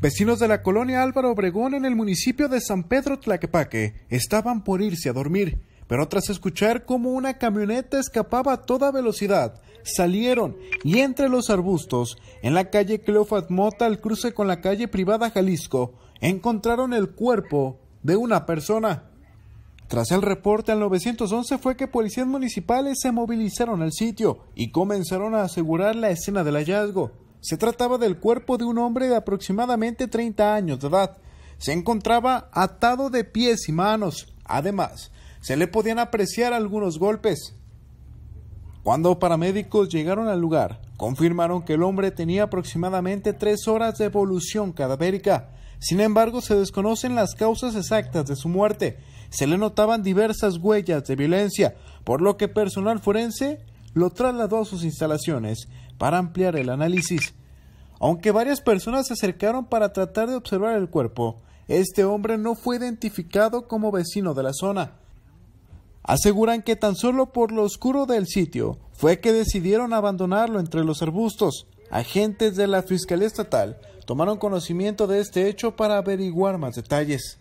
Vecinos de la colonia Álvaro Obregón en el municipio de San Pedro Tlaquepaque estaban por irse a dormir, pero tras escuchar cómo una camioneta escapaba a toda velocidad, salieron y entre los arbustos, en la calle Cleofat Mota al cruce con la calle privada Jalisco, encontraron el cuerpo de una persona. Tras el reporte al 911 fue que policías municipales se movilizaron al sitio y comenzaron a asegurar la escena del hallazgo. Se trataba del cuerpo de un hombre de aproximadamente 30 años de edad. Se encontraba atado de pies y manos. Además, se le podían apreciar algunos golpes. Cuando paramédicos llegaron al lugar, confirmaron que el hombre tenía aproximadamente tres horas de evolución cadavérica. Sin embargo, se desconocen las causas exactas de su muerte. Se le notaban diversas huellas de violencia, por lo que personal forense lo trasladó a sus instalaciones para ampliar el análisis. Aunque varias personas se acercaron para tratar de observar el cuerpo, este hombre no fue identificado como vecino de la zona. Aseguran que tan solo por lo oscuro del sitio fue que decidieron abandonarlo entre los arbustos. Agentes de la Fiscalía Estatal tomaron conocimiento de este hecho para averiguar más detalles.